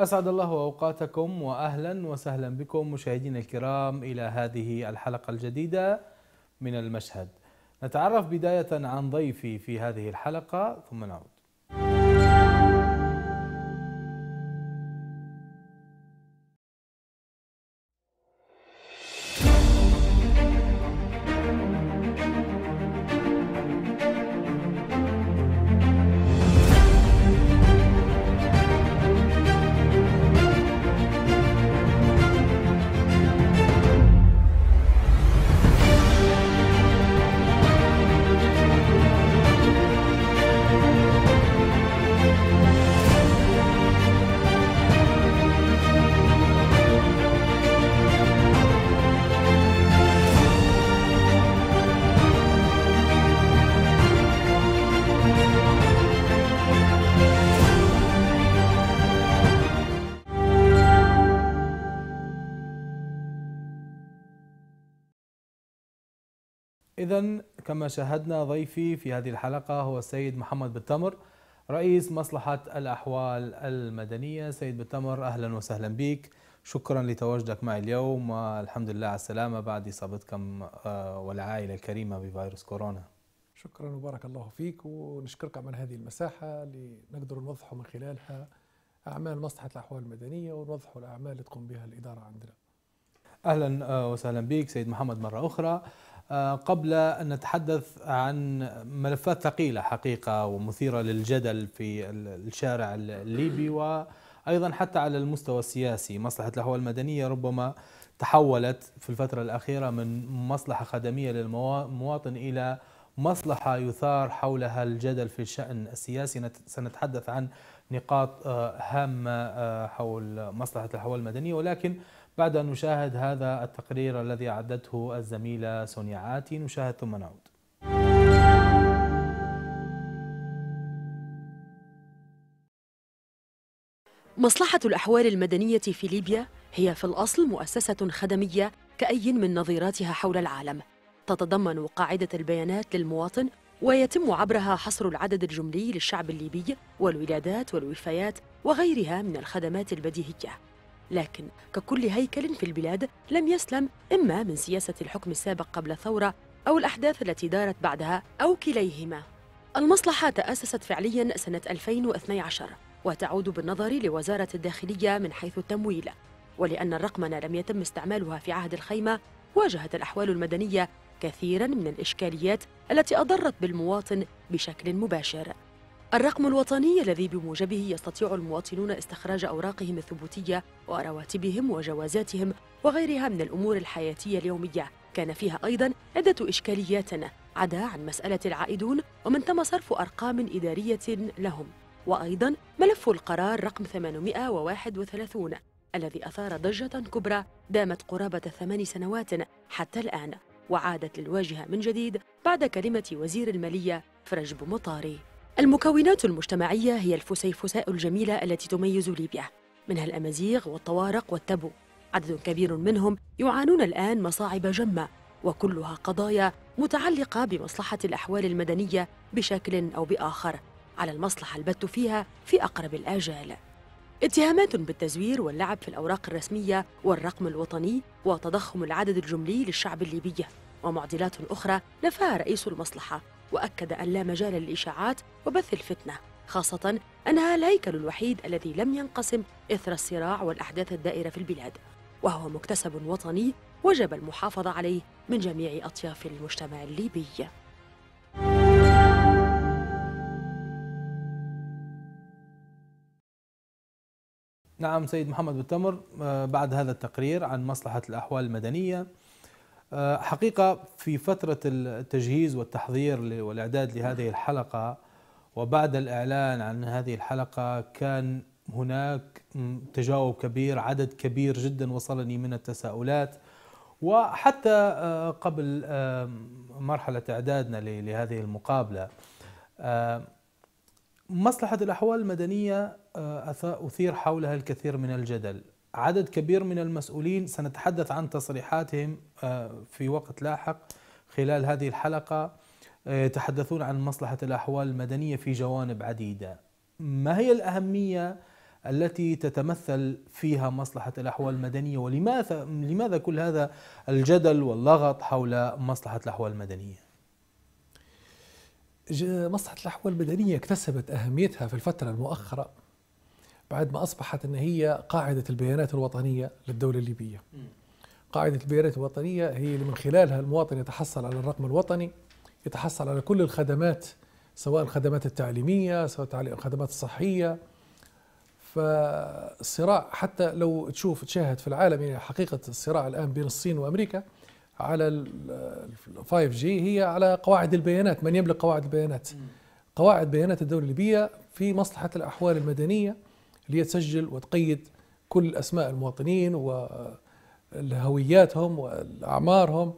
أسعد الله أوقاتكم وأهلا وسهلا بكم مشاهدينا الكرام إلى هذه الحلقة الجديدة من المشهد نتعرف بداية عن ضيفي في هذه الحلقة ثم نعود إذا كما شاهدنا ضيفي في هذه الحلقة هو السيد محمد بالتمر رئيس مصلحة الأحوال المدنية سيد بالتمر أهلا وسهلا بك شكرا لتواجدك معي اليوم والحمد لله على السلامة بعد إصابتكم آه، والعائلة الكريمة بفيروس كورونا شكرا وبارك الله فيك ونشكركم على هذه المساحة لنقدر نوضح من خلالها أعمال مصلحة الأحوال المدنية ونوضح الأعمال اللي تقوم بها الإدارة عندنا أهلا آه، وسهلا بك سيد محمد مرة أخرى آه، قبل أن نتحدث عن ملفات ثقيلة حقيقة ومثيرة للجدل في الشارع الليبي وأيضا حتى على المستوى السياسي مصلحة الأحوال المدنية ربما تحولت في الفترة الأخيرة من مصلحة خدمية للمواطن إلى مصلحة يثار حولها الجدل في الشأن السياسي سنتحدث عن نقاط آه، هامة آه، حول مصلحة الأحوال المدنية ولكن بعد أن نشاهد هذا التقرير الذي أعدته الزميلة سونيا عاتي نشاهد ثم نعود مصلحة الأحوال المدنية في ليبيا هي في الأصل مؤسسة خدمية كأي من نظيراتها حول العالم تتضمن قاعدة البيانات للمواطن ويتم عبرها حصر العدد الجملي للشعب الليبي والولادات والوفيات وغيرها من الخدمات البديهية لكن ككل هيكل في البلاد لم يسلم إما من سياسة الحكم السابق قبل الثورة أو الأحداث التي دارت بعدها أو كليهما المصلحة تأسست فعلياً سنة 2012 وتعود بالنظر لوزارة الداخلية من حيث التمويل ولأن الرقمنة لم يتم استعمالها في عهد الخيمة واجهت الأحوال المدنية كثيراً من الإشكاليات التي أضرت بالمواطن بشكل مباشر الرقم الوطني الذي بموجبه يستطيع المواطنون استخراج أوراقهم الثبوتية ورواتبهم وجوازاتهم وغيرها من الأمور الحياتية اليومية كان فيها أيضا عدة إشكاليات عدا عن مسألة العائدون ومن تم صرف أرقام إدارية لهم وأيضا ملف القرار رقم 831 الذي أثار ضجة كبرى دامت قرابة ثمان سنوات حتى الآن وعادت للواجهة من جديد بعد كلمة وزير المالية فرج بمطاري المكونات المجتمعية هي الفسيفساء الجميلة التي تميز ليبيا منها الأمازيغ والطوارق والتبو عدد كبير منهم يعانون الآن مصاعب جمة وكلها قضايا متعلقة بمصلحة الأحوال المدنية بشكل أو بآخر على المصلحة البت فيها في أقرب الآجال اتهامات بالتزوير واللعب في الأوراق الرسمية والرقم الوطني وتضخم العدد الجملي للشعب الليبي ومعضلات أخرى نفاها رئيس المصلحة وأكد أن لا مجال للإشاعات وبث الفتنة خاصة أنها الهيكل الوحيد الذي لم ينقسم إثر الصراع والأحداث الدائرة في البلاد وهو مكتسب وطني وجب المحافظة عليه من جميع أطياف المجتمع الليبي نعم سيد محمد بالتمر آه، بعد هذا التقرير عن مصلحة الأحوال المدنية آه، حقيقة في فترة التجهيز والتحضير والإعداد لهذه الحلقة وبعد الإعلان عن هذه الحلقة كان هناك تجاوب كبير عدد كبير جدا وصلني من التساؤلات وحتى آه، قبل آه، مرحلة إعدادنا لهذه المقابلة مصلحة الأحوال المدنية أثير حولها الكثير من الجدل عدد كبير من المسؤولين سنتحدث عن تصريحاتهم آه، في وقت لاحق خلال هذه الحلقة آه، يتحدثون عن مصلحة الأحوال المدنية في جوانب عديدة ما هي الأهمية التي تتمثل فيها مصلحة الأحوال المدنية ولماذا لماذا كل هذا الجدل واللغط حول مصلحة الأحوال المدنية؟ مصلحة الأحوال المدنية اكتسبت أهميتها في الفترة المؤخرة بعد ما أصبحت أن هي قاعدة البيانات الوطنية للدولة الليبية م. قاعدة البيانات الوطنية هي اللي من خلالها المواطن يتحصل على الرقم الوطني يتحصل على كل الخدمات سواء الخدمات التعليمية سواء الخدمات الصحية فالصراع حتى لو تشوف تشاهد في العالم يعني حقيقة الصراع الآن بين الصين وأمريكا على الـ 5 جي هي على قواعد البيانات من يملك قواعد البيانات قواعد بيانات الدولة الليبية في مصلحة الأحوال المدنية اللي هي تسجل وتقيد كل أسماء المواطنين و هوياتهم واعمارهم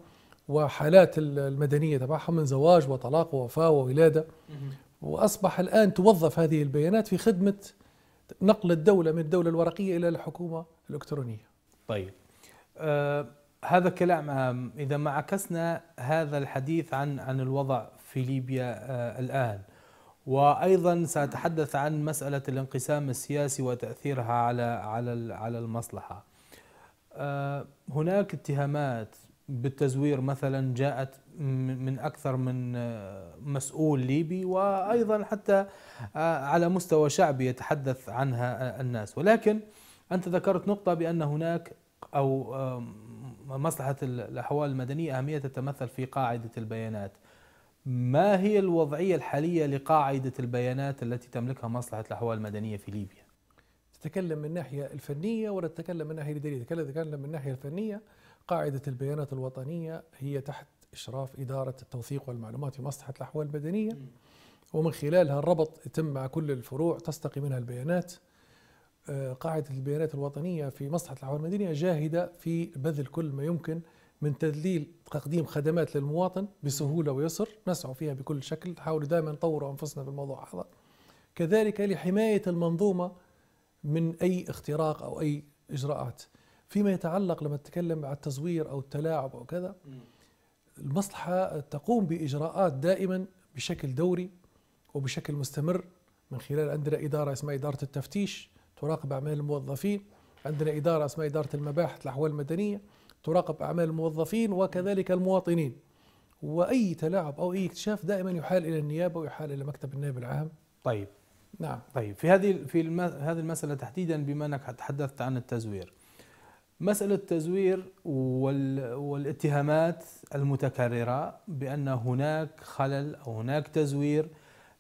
وحالات المدنيه تبعهم من زواج وطلاق ووفاه وولاده واصبح الان توظف هذه البيانات في خدمه نقل الدوله من الدوله الورقيه الى الحكومه الالكترونيه. طيب آه هذا كلام اذا ما عكسنا هذا الحديث عن عن الوضع في ليبيا آه الان وايضا ساتحدث عن مساله الانقسام السياسي وتاثيرها على على على المصلحه. آه، هناك اتهامات بالتزوير مثلا جاءت من اكثر من آه، مسؤول ليبي وايضا حتى آه، على مستوى شعبي يتحدث عنها الناس ولكن انت ذكرت نقطه بان هناك او مصلحه الاحوال المدنيه اهميه تتمثل في قاعده البيانات ما هي الوضعيه الحاليه لقاعده البيانات التي تملكها مصلحه الاحوال المدنيه في ليبيا تتكلم من الناحية الفنية ولا تتكلم من الناحية الإدارية تتكلم من الناحية الفنية قاعدة البيانات الوطنية هي تحت إشراف إدارة التوثيق والمعلومات في مصلحة الأحوال المدنية ومن خلالها الربط يتم مع كل الفروع تستقي منها البيانات آه، قاعدة البيانات الوطنية في مصلحة الأحوال المدنية جاهدة في بذل كل ما يمكن من تذليل تقديم خدمات للمواطن بسهولة ويسر نسعى فيها بكل شكل نحاول دائما نطور أنفسنا في الموضوع هذا كذلك لحماية المنظومة من اي اختراق او اي اجراءات فيما يتعلق لما تتكلم عن التزوير او التلاعب او كذا المصلحه تقوم باجراءات دائما بشكل دوري وبشكل مستمر من خلال عندنا اداره اسمها اداره التفتيش تراقب اعمال الموظفين عندنا اداره اسمها اداره المباحث الاحوال المدنيه تراقب اعمال الموظفين وكذلك المواطنين واي تلاعب او اي اكتشاف دائما يحال الى النيابه ويحال الى مكتب النائب العام طيب نعم طيب في هذه في هذه المساله تحديدا بما انك تحدثت عن التزوير مساله التزوير والاتهامات المتكرره بان هناك خلل او هناك تزوير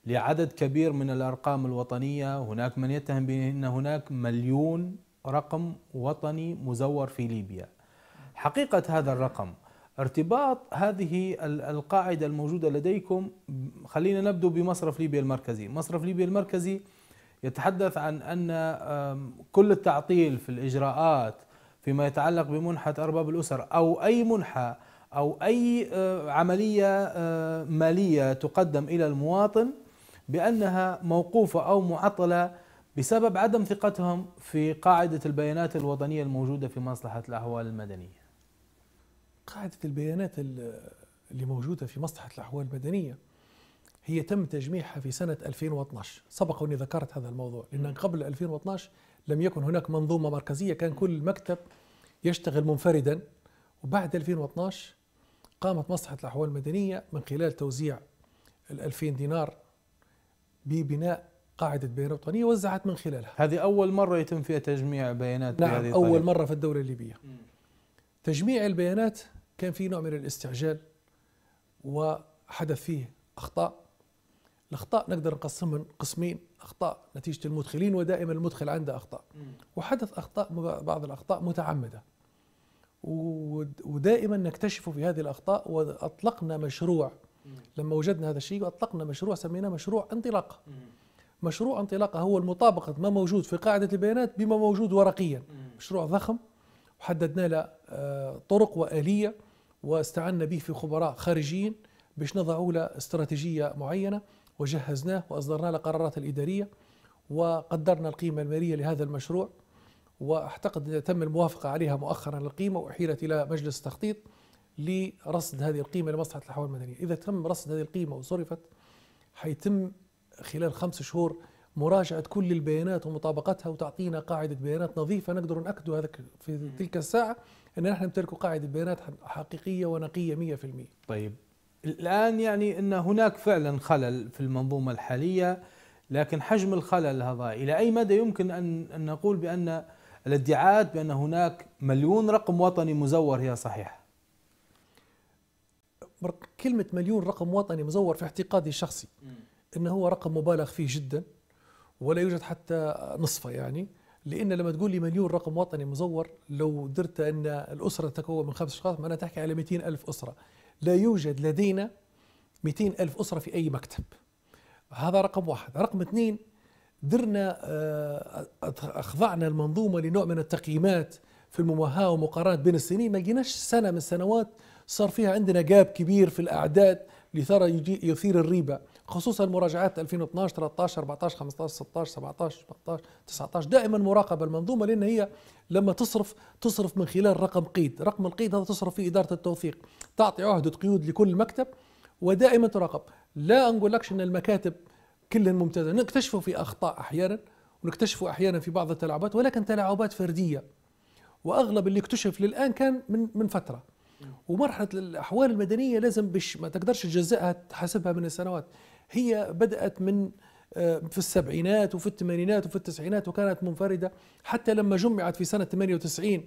لعدد كبير من الارقام الوطنيه هناك من يتهم بان هناك مليون رقم وطني مزور في ليبيا حقيقه هذا الرقم ارتباط هذه القاعدة الموجودة لديكم خلينا نبدو بمصرف ليبيا المركزي مصرف ليبيا المركزي يتحدث عن أن كل التعطيل في الإجراءات فيما يتعلق بمنحة أرباب الأسر أو أي منحة أو أي آه، عملية آه، مالية تقدم إلى المواطن بأنها موقوفة أو معطلة بسبب عدم ثقتهم في قاعدة البيانات الوطنية الموجودة في مصلحة الأحوال المدنية قاعدة البيانات اللي موجودة في مصلحة الأحوال المدنية هي تم تجميعها في سنة 2012 سبق أني ذكرت هذا الموضوع لأن قبل 2012 لم يكن هناك منظومة مركزية كان كل مكتب يشتغل منفردا وبعد 2012 قامت مصلحة الأحوال المدنية من خلال توزيع ال 2000 دينار ببناء قاعدة بيانات وطنية وزعت من خلالها هذه أول مرة يتم فيها تجميع بيانات نعم بهذه أول مرة في الدولة الليبية تجميع البيانات كان في نوع من الاستعجال وحدث فيه اخطاء الاخطاء نقدر نقسمها قسمين اخطاء نتيجه المدخلين ودائما المدخل عنده اخطاء وحدث اخطاء بعض الاخطاء متعمده ودائما نكتشف في هذه الاخطاء واطلقنا مشروع لما وجدنا هذا الشيء اطلقنا مشروع سميناه مشروع انطلاقه مشروع انطلاقه هو المطابقة ما موجود في قاعده البيانات بما موجود ورقيا مشروع ضخم وحددنا له آه، طرق واليه واستعنا به في خبراء خارجيين باش نضعوا له استراتيجيه معينه وجهزناه واصدرنا له قرارات الاداريه وقدرنا القيمه الماليه لهذا المشروع واعتقد تم الموافقه عليها مؤخرا القيمه واحيلت الى مجلس التخطيط لرصد هذه القيمه لمصلحه الاحوال المدنيه، اذا تم رصد هذه القيمه وصرفت حيتم خلال خمس شهور مراجعه كل البيانات ومطابقتها وتعطينا قاعده بيانات نظيفه نقدر ناكدوا هذا في تلك الساعه ان نحن نمتلك قاعده بيانات حقيقيه ونقيه 100%. طيب الان يعني ان هناك فعلا خلل في المنظومه الحاليه لكن حجم الخلل هذا الى اي مدى يمكن ان ان نقول بان الادعاءات بان هناك مليون رقم وطني مزور هي صحيحه؟ كلمة مليون رقم وطني مزور في اعتقادي الشخصي انه هو رقم مبالغ فيه جدا ولا يوجد حتى نصفه يعني لان لما تقول لي مليون رقم وطني مزور لو درت ان الاسره تتكون من خمس اشخاص معناها تحكي على 200 الف اسره لا يوجد لدينا 200 الف اسره في اي مكتب هذا رقم واحد رقم اثنين درنا آه، اخضعنا المنظومه لنوع من التقييمات في المماهاه ومقارنات بين السنين ما لقيناش سنه من السنوات صار فيها عندنا جاب كبير في الاعداد لثرى يثير الريبه خصوصا مراجعات 2012 13 14 15 16 17 18 19 دائما مراقبه المنظومه لان هي لما تصرف تصرف من خلال رقم قيد رقم القيد هذا تصرف فيه اداره التوثيق تعطي عهده قيود لكل مكتب ودائما تراقب لا نقول لكش ان المكاتب كلها ممتازه نكتشفوا في اخطاء احيانا ونكتشفوا احيانا في بعض التلاعبات ولكن تلاعبات فرديه واغلب اللي اكتشف للان كان من من فتره ومرحله الاحوال المدنيه لازم بش ما تقدرش تجزئها تحاسبها من السنوات هي بدأت من آه، في السبعينات وفي الثمانينات وفي التسعينات وكانت منفردة حتى لما جمعت في سنة 98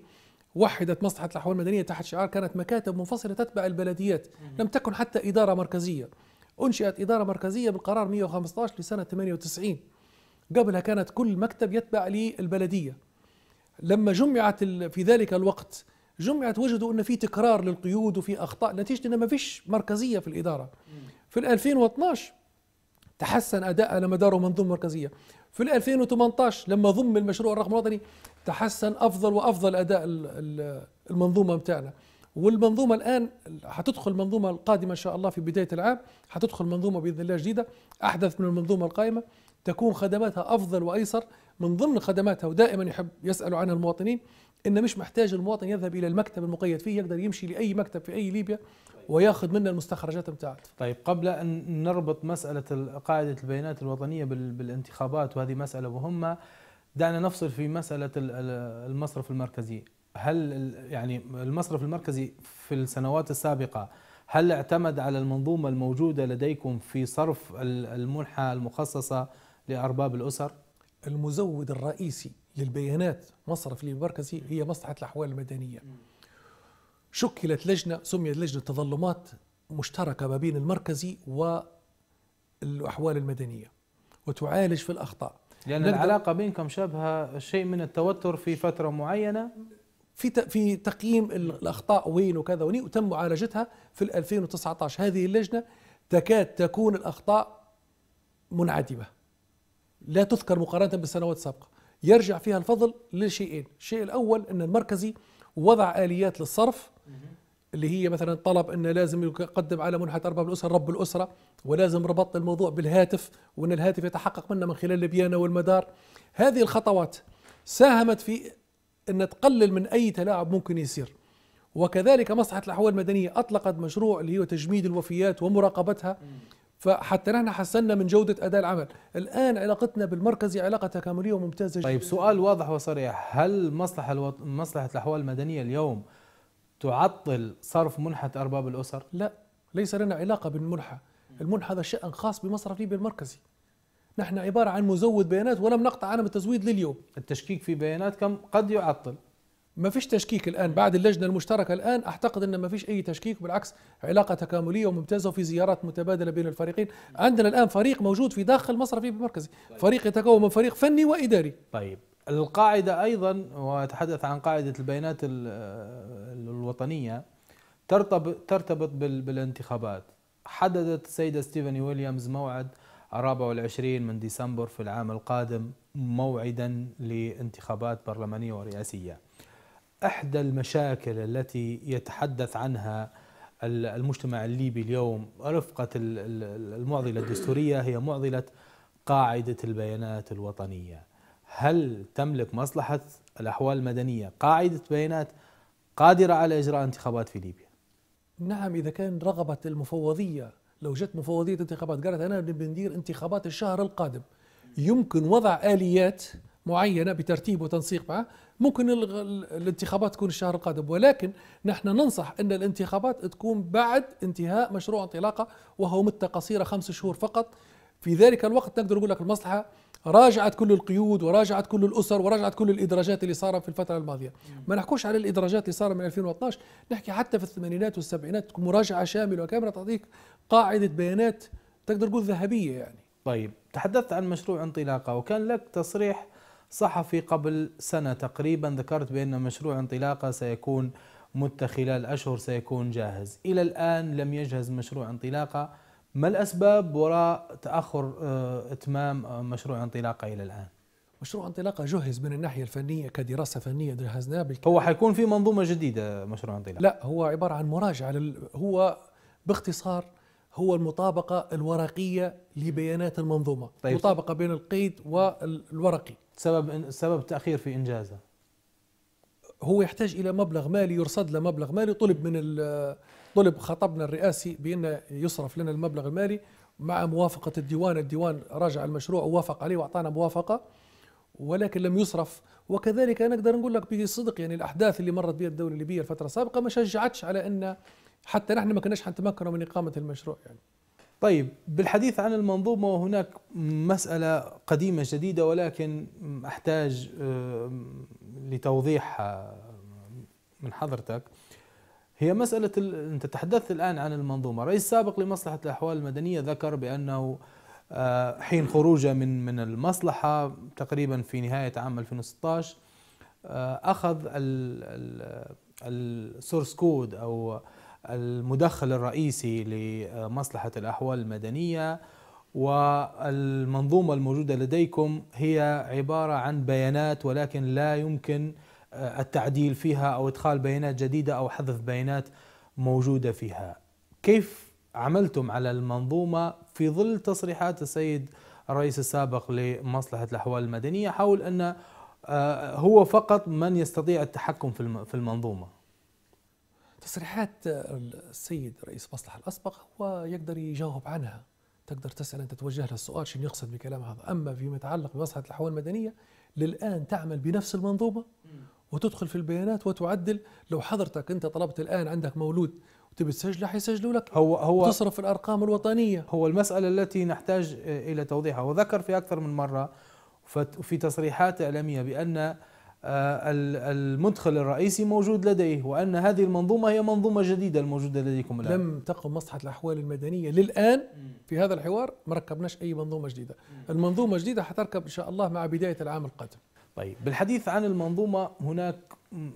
وحدت مصلحة الأحوال المدنية تحت شعار كانت مكاتب منفصلة تتبع البلديات لم تكن حتى إدارة مركزية أنشئت إدارة مركزية بالقرار 115 لسنة 98 قبلها كانت كل مكتب يتبع للبلدية لما جمعت في ذلك الوقت جمعت وجدوا أن في تكرار للقيود وفي أخطاء نتيجة أن ما فيش مركزية في الإدارة في 2012 تحسن أداء على مدار منظومة مركزية في 2018 لما ضم المشروع الرقم الوطني تحسن أفضل وأفضل أداء المنظومة بتاعنا والمنظومة الآن هتدخل المنظومة القادمة إن شاء الله في بداية العام هتدخل منظومة بإذن الله جديدة أحدث من المنظومة القائمة تكون خدماتها أفضل وأيسر من ضمن خدماتها ودائما يحب يسالوا عنها المواطنين ان مش محتاج المواطن يذهب الى المكتب المقيد فيه يقدر يمشي لاي مكتب في اي ليبيا وياخذ منه المستخرجات بتاعته. طيب قبل ان نربط مساله قاعده البيانات الوطنيه بالانتخابات وهذه مساله مهمه دعنا نفصل في مساله المصرف المركزي، هل يعني المصرف المركزي في السنوات السابقه هل اعتمد على المنظومه الموجوده لديكم في صرف المنحه المخصصه لارباب الاسر؟ المزود الرئيسي للبيانات مصرف المركزي هي مصلحة الأحوال المدنية شكلت لجنة سميت لجنة تظلمات مشتركة ما بين المركزي والأحوال المدنية وتعالج في الأخطاء لأن العلاقة بينكم شبه شيء من التوتر في فترة معينة في في تقييم الأخطاء وين وكذا وين وتم معالجتها في 2019 هذه اللجنة تكاد تكون الأخطاء منعدمة لا تذكر مقارنة بالسنوات السابقة يرجع فيها الفضل لشيئين الشيء الأول أن المركزي وضع آليات للصرف اللي هي مثلا طلب أنه لازم يقدم على منحة أرباب الأسرة رب الأسرة ولازم ربط الموضوع بالهاتف وأن الهاتف يتحقق منه من خلال البيانة والمدار هذه الخطوات ساهمت في أن تقلل من أي تلاعب ممكن يصير وكذلك مصلحة الأحوال المدنية أطلقت مشروع اللي هو تجميد الوفيات ومراقبتها فحتى نحن حسنا من جودة أداء العمل الآن علاقتنا بالمركزي علاقة تكاملية وممتازة جدا طيب سؤال واضح وصريح هل مصلحة, الو... مصلحة الأحوال المدنية اليوم تعطل صرف منحة أرباب الأسر؟ لا ليس لنا علاقة بالمنحة المنحة هذا شأن خاص بمصرف ليبيا المركزي نحن عبارة عن مزود بيانات ولم نقطع عالم التزويد لليوم التشكيك في بيانات كم قد يعطل ما فيش تشكيك الان بعد اللجنه المشتركه الان اعتقد ان ما فيش اي تشكيك بالعكس علاقه تكامليه وممتازه وفي زيارات متبادله بين الفريقين عندنا الان فريق موجود في داخل مصرفي المركزي طيب. فريق يتكون من فريق فني واداري طيب القاعده ايضا واتحدث عن قاعده البيانات الوطنيه ترتبط ترتبط بالانتخابات حددت السيده ستيفاني ويليامز موعد 24 من ديسمبر في العام القادم موعدا لانتخابات برلمانيه ورئاسيه احدى المشاكل التي يتحدث عنها المجتمع الليبي اليوم رفقه المعضله الدستوريه هي معضله قاعده البيانات الوطنيه. هل تملك مصلحه الاحوال المدنيه قاعده بيانات قادره على اجراء انتخابات في ليبيا؟ نعم اذا كان رغبه المفوضيه لو جت مفوضيه انتخابات قالت انا بندير انتخابات الشهر القادم يمكن وضع اليات معينه بترتيب وتنسيق معها ممكن الانتخابات تكون الشهر القادم ولكن نحن ننصح أن الانتخابات تكون بعد انتهاء مشروع انطلاقة وهو مدة قصيرة خمس شهور فقط في ذلك الوقت نقدر نقول لك المصلحة راجعت كل القيود وراجعت كل الاسر وراجعت كل الادراجات اللي صارت في الفتره الماضيه ما نحكوش على الادراجات اللي صارت من 2012 نحكي حتى في الثمانينات والسبعينات مراجعه شامله وكامله تعطيك قاعده بيانات تقدر تقول ذهبيه يعني طيب تحدثت عن مشروع انطلاقه وكان لك تصريح صحفي قبل سنة تقريبا ذكرت بأن مشروع انطلاقة سيكون مدة خلال أشهر سيكون جاهز إلى الآن لم يجهز مشروع انطلاقة ما الأسباب وراء تأخر آه، إتمام آه، مشروع انطلاقة إلى الآن؟ مشروع انطلاقة جهز من الناحية الفنية كدراسة فنية جهزناه هو حيكون في منظومة جديدة مشروع انطلاقة لا هو عبارة عن مراجعة هو باختصار هو المطابقة الورقية لبيانات المنظومة طيب. مطابقة بين القيد والورقي سبب سبب تأخير في إنجازه هو يحتاج إلى مبلغ مالي يرصد له مبلغ مالي طلب من طلب خطبنا الرئاسي بأن يصرف لنا المبلغ المالي مع موافقة الديوان الديوان راجع المشروع ووافق عليه وأعطانا موافقة ولكن لم يصرف وكذلك نقدر نقول لك بصدق يعني الأحداث اللي مرت بها الدولة الليبية الفترة السابقة ما شجعتش على أن حتى نحن ما كناش حنتمكنوا من إقامة المشروع يعني طيب بالحديث عن المنظومة وهناك مسألة قديمة جديدة ولكن أحتاج لتوضيحها من حضرتك هي مسألة أنت تحدثت الآن عن المنظومة رئيس سابق لمصلحة الأحوال المدنية ذكر بأنه آه، حين خروجه من من المصلحة تقريبا في نهاية عام 2016 آه، أخذ السورس كود أو المدخل الرئيسي لمصلحة الأحوال المدنية والمنظومة الموجودة لديكم هي عبارة عن بيانات ولكن لا يمكن آه، التعديل فيها أو إدخال بيانات جديدة أو حذف بيانات موجودة فيها كيف عملتم على المنظومة في ظل تصريحات السيد الرئيس السابق لمصلحة الأحوال المدنية حول أن آه، هو فقط من يستطيع التحكم في المنظومة تصريحات السيد رئيس مصلحة الأسبق هو يقدر يجاوب عنها تقدر تسأل أنت توجه له السؤال شنو يقصد بكلام هذا أما فيما يتعلق بمصلحة الأحوال المدنية للآن تعمل بنفس المنظومة وتدخل في البيانات وتعدل لو حضرتك أنت طلبت الآن عندك مولود وتبي تسجله حيسجلوا لك هو هو تصرف الأرقام الوطنية هو المسألة التي نحتاج إلى توضيحها وذكر في أكثر من مرة وفي تصريحات إعلامية بأن آه، المدخل الرئيسي موجود لديه وأن هذه المنظومة هي منظومة جديدة الموجودة لديكم الآن لم تقم مصلحة الأحوال المدنية للآن في هذا الحوار ما ركبناش أي منظومة جديدة المنظومة الجديدة حتركب إن شاء الله مع بداية العام القادم طيب بالحديث عن المنظومة هناك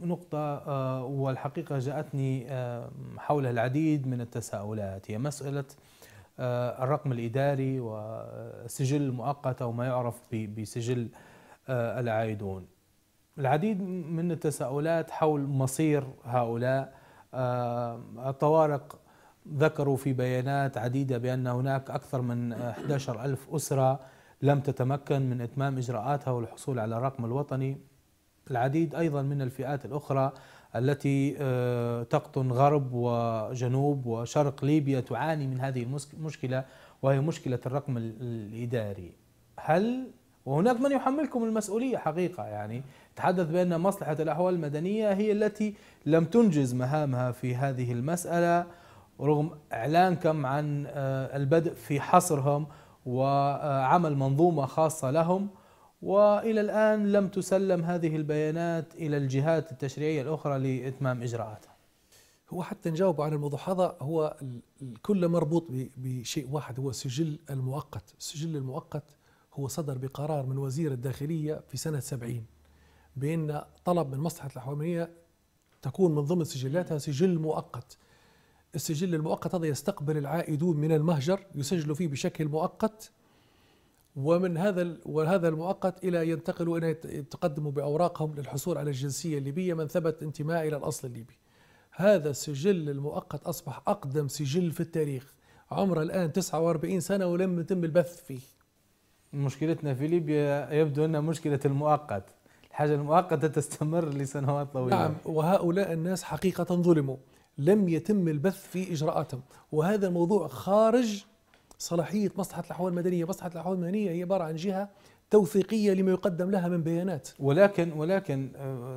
نقطة آه، والحقيقة جاءتني آه، حولها العديد من التساؤلات هي مسألة الرقم الإداري والسجل المؤقت أو ما يعرف بسجل العائدون العديد من التساؤلات حول مصير هؤلاء آه، الطوارق ذكروا في بيانات عديدة بأن هناك أكثر من 11 ألف أسرة لم تتمكن من إتمام إجراءاتها والحصول على الرقم الوطني العديد أيضا من الفئات الأخرى التي آه، تقطن غرب وجنوب وشرق ليبيا تعاني من هذه المشكلة وهي مشكلة الرقم الإداري هل وهناك من يحملكم المسؤولية حقيقة يعني تحدث بأن مصلحة الأحوال المدنية هي التي لم تنجز مهامها في هذه المسألة رغم إعلانكم عن آه، البدء في حصرهم وعمل منظومة خاصة لهم والى الان لم تسلم هذه البيانات الى الجهات التشريعيه الاخرى لاتمام اجراءاتها. هو حتى نجاوب على هذا هو كل مربوط بشيء واحد هو سجل المؤقت، السجل المؤقت هو صدر بقرار من وزير الداخلية في سنة 70 بأن طلب من مصلحة الحوامية تكون من ضمن سجلاتها سجل مؤقت السجل المؤقت هذا يستقبل العائدون من المهجر يسجلوا فيه بشكل مؤقت ومن هذا وهذا المؤقت الى ينتقلوا الى يتقدموا باوراقهم للحصول على الجنسيه الليبيه من ثبت انتماء الى الاصل الليبي. هذا السجل المؤقت اصبح اقدم سجل في التاريخ، عمره الان 49 سنه ولم يتم البث فيه. مشكلتنا في ليبيا يبدو أنها مشكلة المؤقت الحاجة المؤقتة تستمر لسنوات طويلة نعم وهؤلاء الناس حقيقة ظلموا لم يتم البث في إجراءاتهم وهذا الموضوع خارج صلاحية مصلحة الأحوال المدنية مصلحة الأحوال المدنية هي عبارة عن جهة توثيقية لما يقدم لها من بيانات ولكن ولكن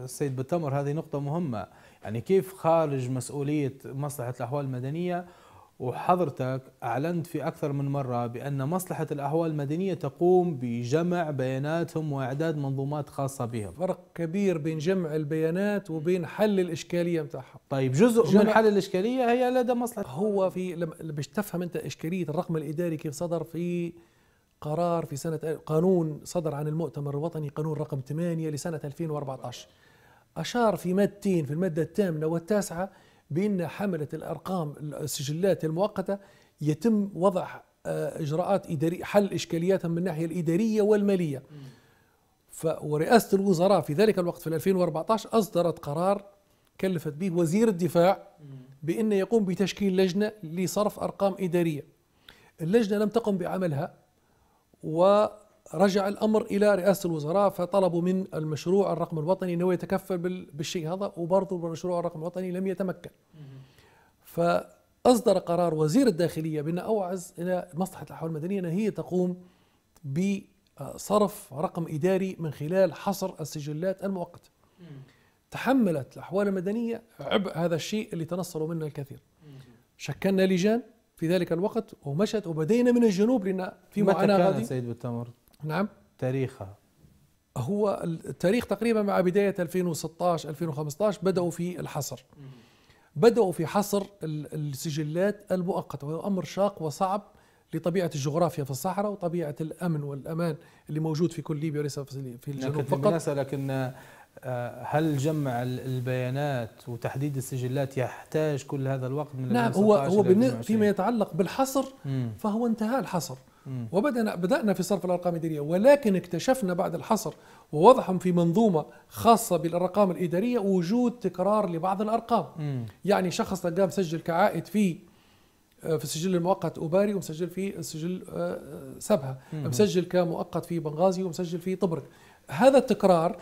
السيد آه، بتمر هذه نقطة مهمة يعني كيف خارج مسؤولية مصلحة الأحوال المدنية وحضرتك أعلنت في أكثر من مرة بأن مصلحة الأحوال المدنية تقوم بجمع بياناتهم وإعداد منظومات خاصة بهم فرق كبير بين جمع البيانات وبين حل الإشكالية متاعهم طيب جزء من حل الإشكالية هي لدى مصلحة هو في لما تفهم أنت إشكالية الرقم الإداري كيف صدر في قرار في سنة قانون صدر عن المؤتمر الوطني قانون رقم 8 لسنة 2014 أشار في مادتين في المادة الثامنة والتاسعة بأن حملة الأرقام السجلات المؤقتة يتم وضع آه، إجراءات إدارية حل إشكالياتها من الناحية الإدارية والمالية ورئاسة الوزراء في ذلك الوقت في 2014 أصدرت قرار كلفت به وزير الدفاع بأنه يقوم بتشكيل لجنة لصرف أرقام إدارية اللجنة لم تقم بعملها و رجع الامر الى رئاسه الوزراء فطلبوا من المشروع الرقم الوطني انه يتكفل بالشيء هذا وبرضه المشروع الرقم الوطني لم يتمكن. فاصدر قرار وزير الداخليه بان اوعز الى مصلحه الاحوال المدنيه ان هي تقوم بصرف رقم اداري من خلال حصر السجلات المؤقته. تحملت الاحوال المدنيه عبء هذا الشيء اللي تنصلوا منه الكثير. شكلنا لجان في ذلك الوقت ومشت وبدينا من الجنوب لان في معاناه متى كان سيد بالتمر نعم تاريخها هو التاريخ تقريبا مع بداية 2016 2015 بدأوا في الحصر بدأوا في حصر السجلات المؤقتة وهو أمر شاق وصعب لطبيعة الجغرافيا في الصحراء وطبيعة الأمن والأمان اللي موجود في كل ليبيا وليس في الجنوب فقط لكن آه، هل جمع البيانات وتحديد السجلات يحتاج كل هذا الوقت من نعم هو هو فيما يتعلق بالحصر فهو انتهى الحصر وبدأنا بدأنا في صرف الأرقام الإدارية ولكن اكتشفنا بعد الحصر ووضعهم في منظومة خاصة بالأرقام الإدارية وجود تكرار لبعض الأرقام م. يعني شخص تلقاه مسجل كعائد في آه، في السجل المؤقت أوباري ومسجل في السجل آه، آه، سبهة م. مسجل كمؤقت في بنغازي ومسجل في طبرق هذا التكرار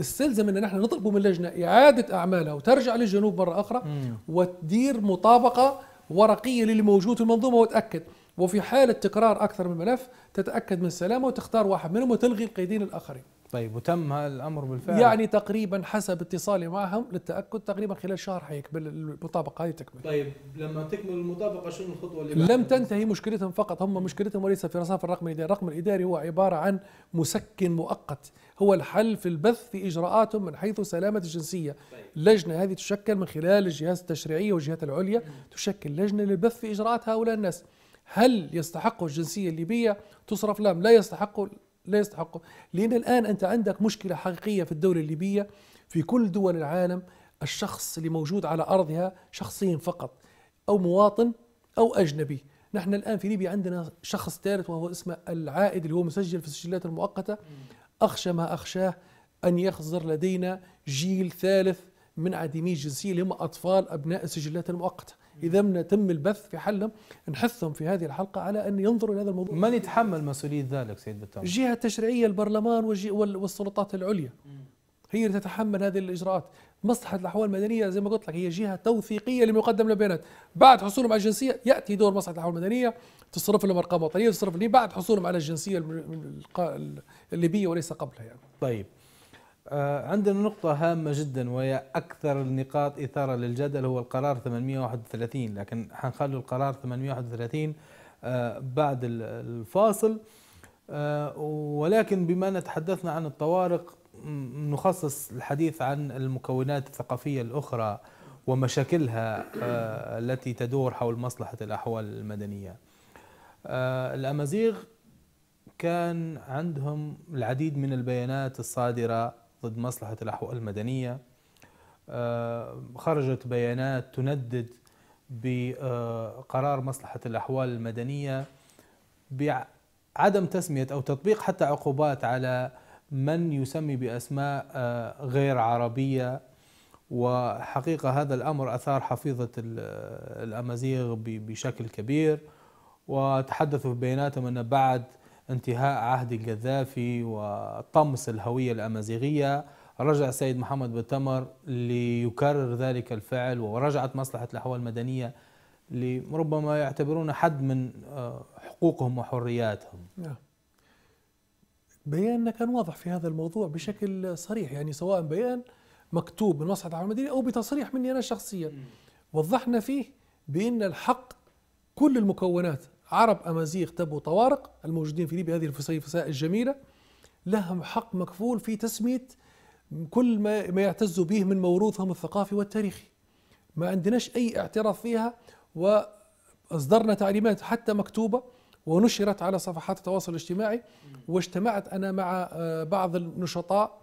استلزم ان نحن نطلبه من اللجنه اعاده اعمالها وترجع للجنوب مره اخرى وتدير مطابقه ورقيه للي موجود في المنظومه وتاكد وفي حالة تكرار أكثر من ملف تتأكد من سلامه وتختار واحد منهم وتلغي القيدين الآخرين طيب وتم الأمر بالفعل يعني تقريبا حسب اتصالي معهم للتأكد تقريبا خلال شهر حيكمل المطابقة هذه تكمل طيب لما تكمل المطابقة شنو الخطوة اللي لم تنتهي مشكلتهم فقط هم مشكلتهم وليس في رصاف الرقم الإداري الرقم الإداري هو عبارة عن مسكن مؤقت هو الحل في البث في إجراءاتهم من حيث سلامة الجنسية طيب. لجنة هذه تشكل من خلال الجهاز التشريعية والجهات العليا تشكل لجنة للبث في إجراءات هؤلاء الناس هل يستحق الجنسية الليبية تصرف لام لا يستحق لا يستحق لأن الآن أنت عندك مشكلة حقيقية في الدولة الليبية في كل دول العالم الشخص اللي موجود على أرضها شخصين فقط أو مواطن أو أجنبي نحن الآن في ليبيا عندنا شخص ثالث وهو اسمه العائد اللي هو مسجل في السجلات المؤقتة أخشى ما أخشاه أن يخزر لدينا جيل ثالث من عديمي الجنسية اللي هم أطفال أبناء السجلات المؤقتة إذا لم تم البث في حلهم نحثهم في هذه الحلقة على أن ينظروا إلى هذا الموضوع من يتحمل مسؤولية ذلك سيد بتام؟ الجهة التشريعية البرلمان والسلطات العليا هي اللي تتحمل هذه الإجراءات مصلحة الأحوال المدنية زي ما قلت لك هي جهة توثيقية لما يقدم بعد حصولهم على الجنسية يأتي دور مصلحة الأحوال المدنية تصرف لهم أرقام وطنية تصرف لهم بعد حصولهم على الجنسية الليبية وليس قبلها يعني طيب آه، عندنا نقطة هامة جدا وهي أكثر النقاط إثارة للجدل هو القرار 831 لكن حنخلوا القرار 831 آه، بعد الفاصل آه، ولكن بما أن تحدثنا عن الطوارق نخصص الحديث عن المكونات الثقافية الأخرى ومشاكلها التي تدور حول مصلحة الأحوال المدنية الأمازيغ كان عندهم العديد من البيانات الصادرة ضد مصلحة الأحوال المدنية آه، خرجت بيانات تندد بقرار آه، مصلحة الأحوال المدنية بعدم تسمية أو تطبيق حتى عقوبات على من يسمي بأسماء آه، غير عربية وحقيقة هذا الأمر أثار حفيظة الأمازيغ بشكل كبير وتحدثوا في بياناتهم أن بعد انتهاء عهد القذافي وطمس الهوية الأمازيغية رجع السيد محمد بتمر ليكرر ذلك الفعل ورجعت مصلحة الأحوال المدنية لربما يعتبرون حد من آه، حقوقهم وحرياتهم نعم. بياننا كان واضح في هذا الموضوع بشكل صريح يعني سواء بيان مكتوب من مصلحة الأحوال المدنية أو بتصريح مني أنا شخصيا وضحنا فيه بأن الحق كل المكونات عرب أمازيغ تبو طوارق الموجودين في ليبيا هذه الفسيفساء الجميلة لهم حق مكفول في تسمية كل ما, ما يعتزوا به من موروثهم الثقافي والتاريخي ما عندناش أي اعتراف فيها وأصدرنا تعليمات حتى مكتوبة ونشرت على صفحات التواصل الاجتماعي واجتمعت أنا مع آه، بعض النشطاء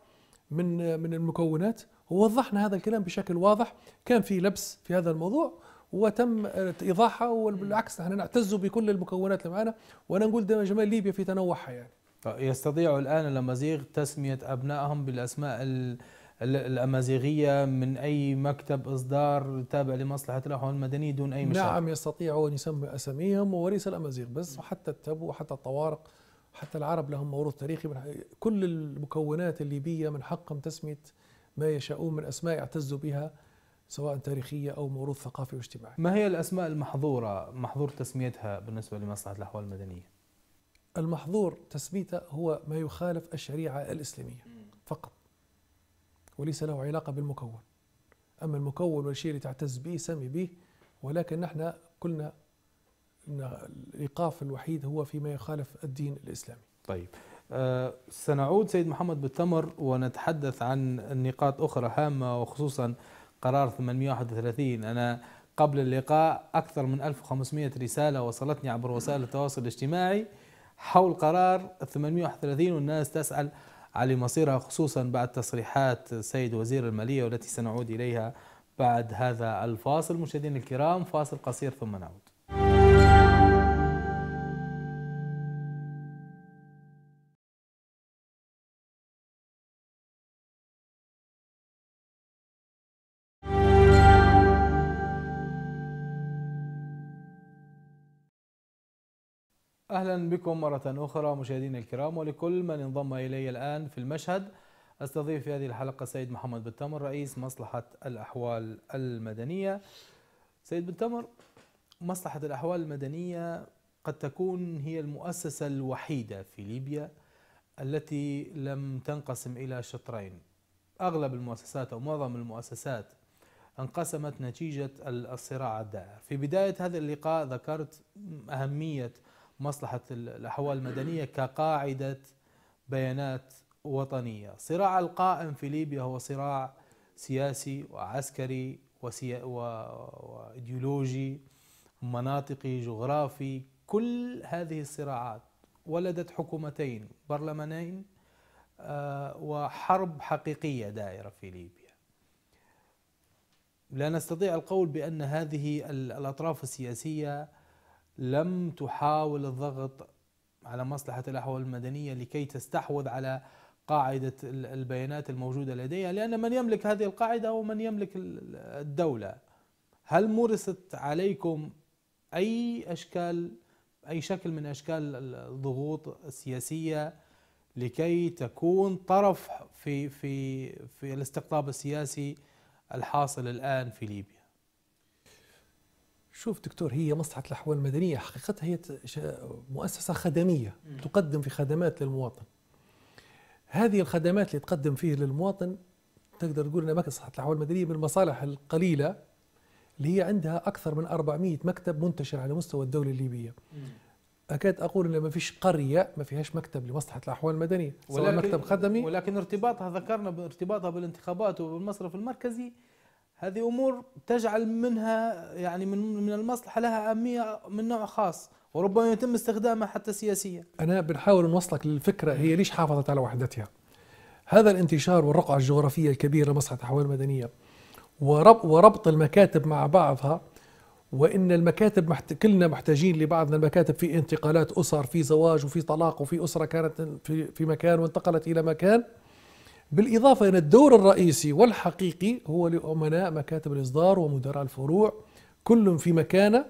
من آه، من المكونات ووضحنا هذا الكلام بشكل واضح كان في لبس في هذا الموضوع وتم ايضاحها وبالعكس احنا نعتز بكل المكونات اللي معنا وانا نقول دائما جمال ليبيا في تنوعها يعني طيب، يستطيع الان الامازيغ تسميه ابنائهم بالاسماء الامازيغيه من اي مكتب اصدار تابع لمصلحه الاحوال المدنيه دون اي مشاكل نعم يستطيعوا ان يسموا اساميهم وليس الامازيغ بس حتى التبو وحتى الطوارق حتى العرب لهم موروث تاريخي من كل المكونات الليبيه من حقهم تسميه ما يشاؤون من اسماء يعتزوا بها سواء تاريخية أو موروث ثقافي واجتماعي ما هي الأسماء المحظورة محظور تسميتها بالنسبة لمصلحة الأحوال المدنية؟ المحظور تسميته هو ما يخالف الشريعة الإسلامية فقط وليس له علاقة بالمكون أما المكون والشيء اللي تعتز به سمي به ولكن نحن قلنا الإيقاف الوحيد هو فيما يخالف الدين الإسلامي طيب أه سنعود سيد محمد بالتمر ونتحدث عن نقاط أخرى هامة وخصوصا قرار 831 أنا قبل اللقاء أكثر من 1500 رسالة وصلتني عبر وسائل التواصل الاجتماعي حول قرار 831 والناس تسأل على مصيرها خصوصا بعد تصريحات سيد وزير المالية والتي سنعود إليها بعد هذا الفاصل مشاهدينا الكرام فاصل قصير ثم نعود أهلا بكم مرة أخرى مشاهدينا الكرام ولكل من انضم إلي الآن في المشهد أستضيف في هذه الحلقة سيد محمد بن تمر رئيس مصلحة الأحوال المدنية سيد بن تمر مصلحة الأحوال المدنية قد تكون هي المؤسسة الوحيدة في ليبيا التي لم تنقسم إلى شطرين أغلب المؤسسات أو معظم المؤسسات انقسمت نتيجة الصراع الدائر في بداية هذا اللقاء ذكرت أهمية مصلحة الأحوال المدنية كقاعدة بيانات وطنية صراع القائم في ليبيا هو صراع سياسي وعسكري وسيا... و... وإيديولوجي مناطقي جغرافي كل هذه الصراعات ولدت حكومتين برلمانين آه، وحرب حقيقية دائرة في ليبيا لا نستطيع القول بأن هذه الأطراف السياسية لم تحاول الضغط على مصلحة الأحوال المدنية لكي تستحوذ على قاعدة البيانات الموجودة لديها لأن من يملك هذه القاعدة هو من يملك الدولة هل مورست عليكم أي أشكال أي شكل من أشكال الضغوط السياسية لكي تكون طرف في في في الاستقطاب السياسي الحاصل الآن في ليبيا شوف دكتور هي مصلحة الأحوال المدنية حقيقتها هي مؤسسة خدمية تقدم في خدمات للمواطن هذه الخدمات اللي تقدم فيه للمواطن تقدر تقول انها مصلحه الأحوال المدنية من المصالح القليلة اللي هي عندها أكثر من 400 مكتب منتشر على مستوى الدولة الليبية اكاد اقول ان ما فيش قريه ما فيهاش مكتب لمصلحه الاحوال المدنيه سواء مكتب خدمي ولكن ارتباطها ذكرنا بارتباطها بالانتخابات وبالمصرف المركزي هذه امور تجعل منها يعني من من المصلحه لها اهميه من نوع خاص وربما يتم استخدامها حتى سياسيا. انا بنحاول نوصلك للفكره هي ليش حافظت على وحدتها. هذا الانتشار والرقعه الجغرافيه الكبيره لمصلحه الاحوال المدنيه وربط المكاتب مع بعضها وان المكاتب محت... كلنا محتاجين لبعضنا المكاتب في انتقالات اسر في زواج وفي طلاق وفي اسره كانت في في مكان وانتقلت الى مكان بالإضافة إلى الدور الرئيسي والحقيقي هو لأمناء مكاتب الإصدار ومدراء الفروع كل في مكانه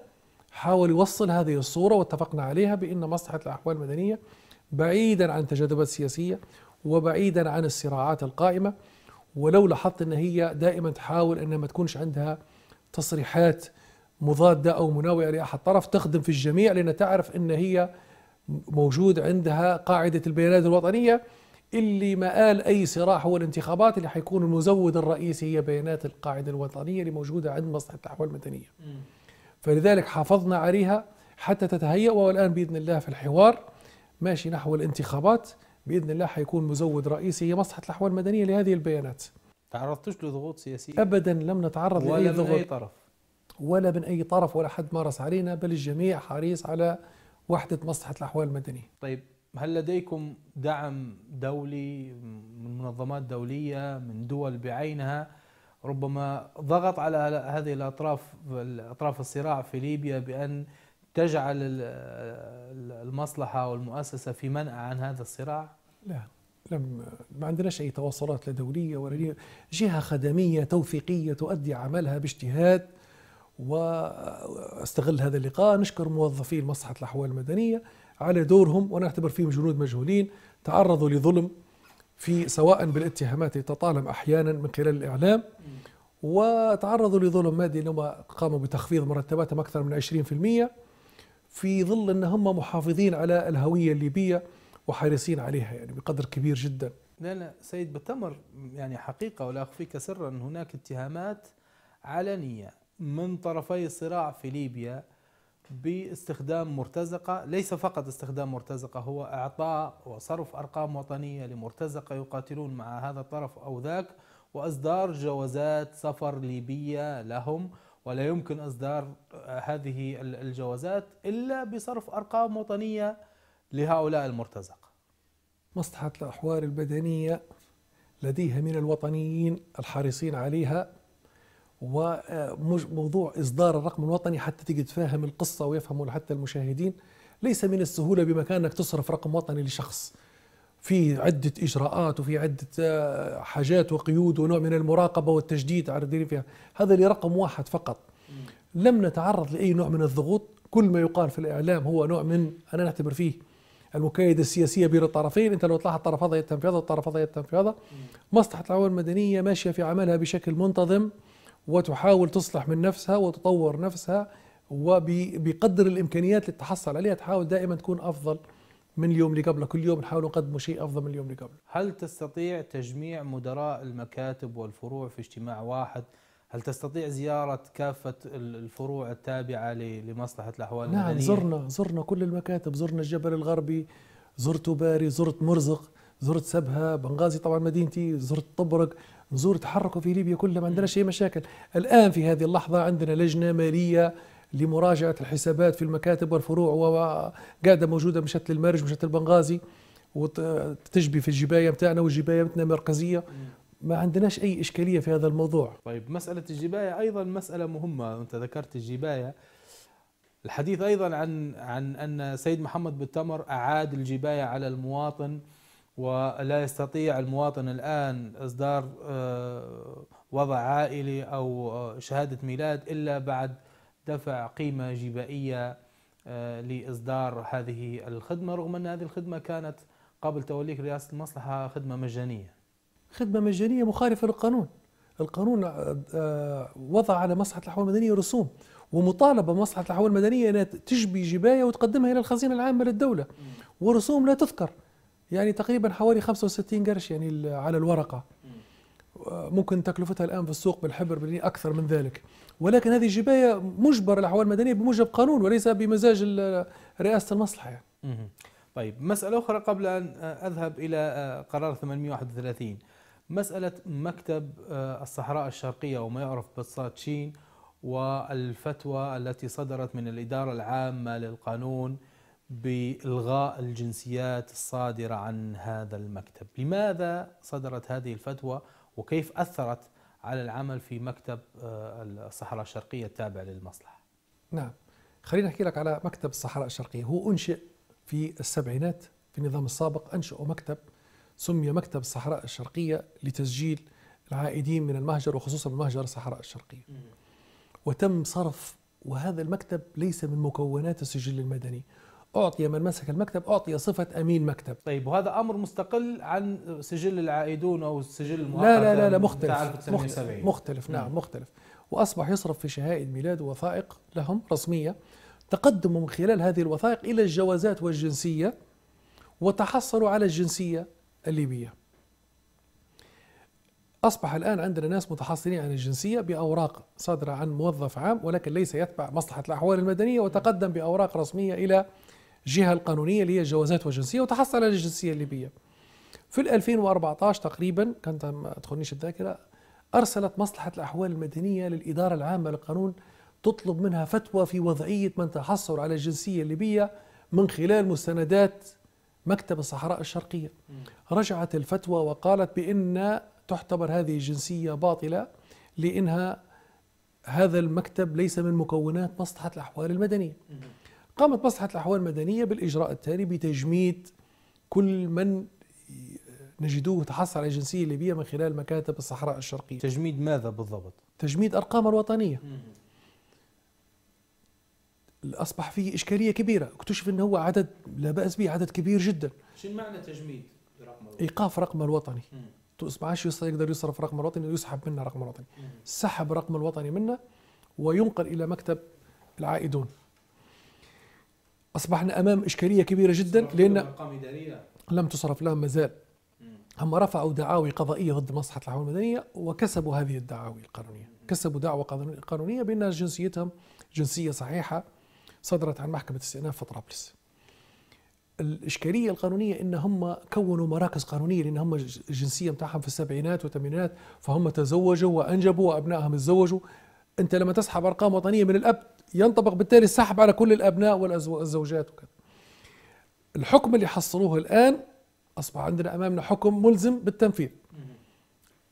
حاول يوصل هذه الصورة واتفقنا عليها بأن مصلحة الأحوال المدنية بعيدا عن تجاذبات سياسية وبعيدا عن الصراعات القائمة ولو لاحظت أن هي دائما تحاول أن ما تكونش عندها تصريحات مضادة أو مناوئة لأحد طرف تخدم في الجميع لأن تعرف أن هي موجود عندها قاعدة البيانات الوطنية اللي مآل أي صراع هو الانتخابات اللي حيكون المزود الرئيسي هي بيانات القاعدة الوطنية اللي موجودة عند مصلحة الأحوال المدنية فلذلك حافظنا عليها حتى تتهيأ والآن بإذن الله في الحوار ماشي نحو الانتخابات بإذن الله حيكون مزود رئيسي هي مصلحة الأحوال المدنية لهذه البيانات تعرضتش لضغوط سياسية؟ أبدا لم نتعرض ولا لأي ضغوط ولا من أي طرف ولا من أي طرف ولا حد مارس علينا بل الجميع حريص على وحدة مصلحة الأحوال المدنية طيب هل لديكم دعم دولي من منظمات دولية من دول بعينها ربما ضغط على هذه الأطراف أطراف الصراع في ليبيا بأن تجعل المصلحة والمؤسسة في منأى عن هذا الصراع؟ لا لم ما عندناش أي تواصلات لا دولية ولا جهة خدمية توثيقية تؤدي عملها باجتهاد واستغل هذا اللقاء نشكر موظفي مصلحة الأحوال المدنية على دورهم وانا اعتبر فيهم جنود مجهولين تعرضوا لظلم في سواء بالاتهامات تطالم احيانا من خلال الاعلام وتعرضوا لظلم مادي انهم قاموا بتخفيض مرتباتهم اكثر من 20% في ظل ان هم محافظين على الهويه الليبيه وحريصين عليها يعني بقدر كبير جدا. لا لا سيد بتمر يعني حقيقه ولا اخفيك سرا هناك اتهامات علنيه من طرفي الصراع في ليبيا باستخدام مرتزقة ليس فقط استخدام مرتزقة هو إعطاء وصرف أرقام وطنية لمرتزقة يقاتلون مع هذا الطرف أو ذاك وإصدار جوازات سفر ليبية لهم ولا يمكن إصدار هذه الجوازات إلا بصرف أرقام وطنية لهؤلاء المرتزقة مصلحة الأحوال البدنية لديها من الوطنيين الحريصين عليها وموضوع إصدار الرقم الوطني حتى تيجي تفهم القصة ويفهموا حتى المشاهدين ليس من السهولة بمكانك تصرف رقم وطني لشخص في عدة إجراءات وفي عدة آه، حاجات وقيود ونوع من المراقبة والتجديد على فيها هذا لرقم واحد فقط لم نتعرض لأي نوع من الضغوط كل ما يقال في الإعلام هو نوع من أنا نعتبر فيه المكايدة السياسية بين الطرفين أنت لو تلاحظ الطرف هذا يتم في هذا الطرف هذا يتم في هذا مصلحة العوالم المدنية ماشية في عملها بشكل منتظم وتحاول تصلح من نفسها وتطور نفسها وبقدر الامكانيات اللي تحصل عليها تحاول دائما تكون افضل من اليوم اللي قبله كل يوم نحاول نقدم شيء افضل من اليوم اللي قبله هل تستطيع تجميع مدراء المكاتب والفروع في اجتماع واحد هل تستطيع زيارة كافة الفروع التابعة لمصلحة الأحوال نعم، المدنية؟ نعم زرنا زرنا كل المكاتب زرنا الجبل الغربي زرت باري زرت مرزق زرت سبها بنغازي طبعا مدينتي زرت طبرق نزور تحركوا في ليبيا كلها ما عندناش اي مشاكل الان في هذه اللحظه عندنا لجنه ماليه لمراجعه الحسابات في المكاتب والفروع وقاعده موجوده مشت للمرج مشت البنغازي وتجبي في الجبايه بتاعنا والجبايه بتاعنا مركزيه ما عندناش اي اشكاليه في هذا الموضوع طيب مساله الجبايه ايضا مساله مهمه انت ذكرت الجبايه الحديث ايضا عن عن ان سيد محمد بالتمر اعاد الجبايه على المواطن ولا يستطيع المواطن الآن إصدار آه، وضع عائلي أو آه، شهادة ميلاد إلا بعد دفع قيمة جبائية آه، لإصدار هذه الخدمة رغم أن هذه الخدمة كانت قبل توليك رئاسة المصلحة خدمة مجانية خدمة مجانية مخالفة للقانون القانون وضع على مصلحة الأحوال المدنية رسوم ومطالبة مصلحة الأحوال المدنية أنها تجبي جباية وتقدمها إلى الخزينة العامة للدولة ورسوم لا تذكر يعني تقريبا حوالي 65 قرش يعني على الورقه آه، ممكن تكلفتها الان في السوق بالحبر اكثر من ذلك ولكن هذه جبايه مجبر الاحوال المدنيه بموجب قانون وليس بمزاج رئاسه المصلحه يعني. طيب مساله اخرى قبل ان آه، اذهب الى آه، قرار 831 مساله مكتب الصحراء الشرقيه وما يعرف بالصاد شين والفتوى التي صدرت من الاداره العامه للقانون بالغاء الجنسيات الصادره عن هذا المكتب، لماذا صدرت هذه الفتوى وكيف اثرت على العمل في مكتب آه، الصحراء الشرقيه التابع للمصلحه؟ نعم خليني احكي لك على مكتب الصحراء الشرقيه، هو انشئ في السبعينات في النظام السابق انشئوا مكتب سمي مكتب الصحراء الشرقيه لتسجيل العائدين من المهجر وخصوصا من مهجر الصحراء الشرقيه. وتم صرف وهذا المكتب ليس من مكونات السجل المدني أعطي من مسك المكتب أعطي صفة أمين مكتب طيب وهذا أمر مستقل عن سجل العائدون أو سجل المؤقت لا لا لا, لا مختلف مختلف, مختلف نعم, نعم مختلف وأصبح يصرف في شهائد ميلاد وثائق لهم رسمية تقدم من خلال هذه الوثائق إلى الجوازات والجنسية وتحصلوا على الجنسية الليبية أصبح الآن عندنا ناس متحصلين عن الجنسية بأوراق صادرة عن موظف عام ولكن ليس يتبع مصلحة الأحوال المدنية وتقدم بأوراق رسمية إلى الجهه القانونيه اللي هي الجوازات والجنسيه وتحصل على الجنسيه الليبيه في 2014 تقريبا كانت ما تخونيش الذاكره ارسلت مصلحه الاحوال المدنيه للاداره العامه للقانون تطلب منها فتوى في وضعيه من تحصل على الجنسيه الليبيه من خلال مستندات مكتب الصحراء الشرقيه رجعت الفتوى وقالت بان تعتبر هذه الجنسيه باطله لانها هذا المكتب ليس من مكونات مصلحه الاحوال المدنيه قامت مصلحة الأحوال المدنية بالإجراء التالي بتجميد كل من نجدوه تحصل على الجنسية الليبية من خلال مكاتب الصحراء الشرقية تجميد ماذا بالضبط؟ تجميد أرقام الوطنية أصبح فيه إشكالية كبيرة اكتشف أنه هو عدد لا بأس به عدد كبير جدا شنو معنى تجميد رقم الوطني؟ إيقاف رقم الوطني ما عادش يقدر يصرف رقم الوطني يسحب منه رقم الوطني سحب رقم الوطني منه وينقل إلى مكتب العائدون أصبحنا أمام إشكالية كبيرة جدا لأن لم تصرف لهم مازال هم رفعوا دعاوي قضائية ضد مصلحة الحوامل المدنية وكسبوا هذه الدعاوي القانونية كسبوا دعوة قانونية بأن جنسيتهم جنسية صحيحة صدرت عن محكمة استئناف في طرابلس الإشكالية القانونية إن هم كونوا مراكز قانونية لأن هم الجنسية بتاعهم في السبعينات والثمانينات فهم تزوجوا وأنجبوا وأبنائهم تزوجوا أنت لما تسحب أرقام وطنية من الأب ينطبق بالتالي السحب على كل الابناء والزوجات وكذا الحكم اللي حصلوه الان اصبح عندنا امامنا حكم ملزم بالتنفيذ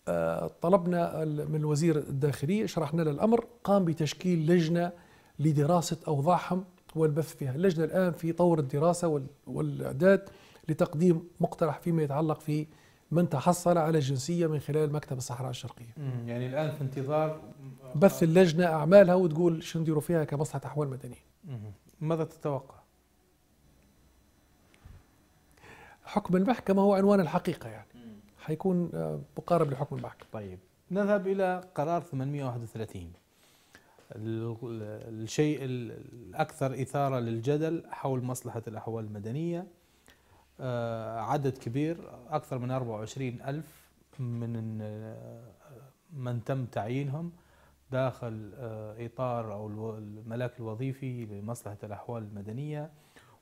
آه، طلبنا من وزير الداخليه شرحنا له الامر قام بتشكيل لجنه لدراسه اوضاعهم والبث فيها اللجنه الان في طور الدراسه والاعداد لتقديم مقترح فيما يتعلق في من تحصل على الجنسية من خلال مكتب الصحراء الشرقية يعني الآن في انتظار آه، بث اللجنة أعمالها وتقول شو نديروا فيها كمصلحة أحوال مدنية ماذا تتوقع؟ حكم المحكمة هو عنوان الحقيقة يعني حيكون آه، مقارب لحكم المحكمة طيب نذهب إلى قرار 831 الشيء الأكثر إثارة للجدل حول مصلحة الأحوال المدنية آه، عدد كبير أكثر من 24 ألف من آه، من تم تعيينهم داخل آه، إطار أو الملاك الوظيفي لمصلحة الأحوال المدنية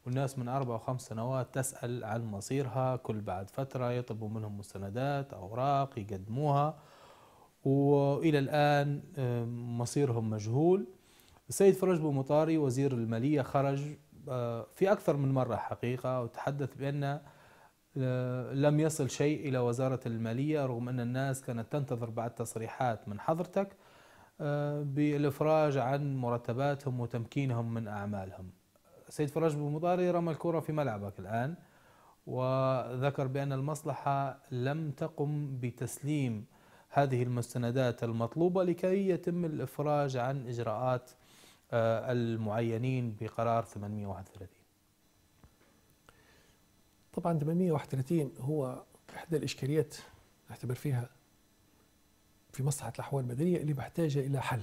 والناس من أربع وخمس سنوات تسأل عن مصيرها كل بعد فترة يطلبوا منهم مستندات أوراق يقدموها وإلى الآن مصيرهم مجهول السيد فرج بومطاري وزير المالية خرج في أكثر من مرة حقيقة وتحدث بأن آه، لم يصل شيء إلى وزارة المالية رغم أن الناس كانت تنتظر بعد تصريحات من حضرتك آه، بالإفراج عن مرتباتهم وتمكينهم من أعمالهم سيد بن بمضاري رمى الكرة في ملعبك الآن وذكر بأن المصلحة لم تقم بتسليم هذه المستندات المطلوبة لكي يتم الإفراج عن إجراءات آه، المعينين بقرار 831 طبعا 831 هو احدى الاشكاليات اعتبر فيها في مصلحه الاحوال المدنيه اللي بحتاجة الى حل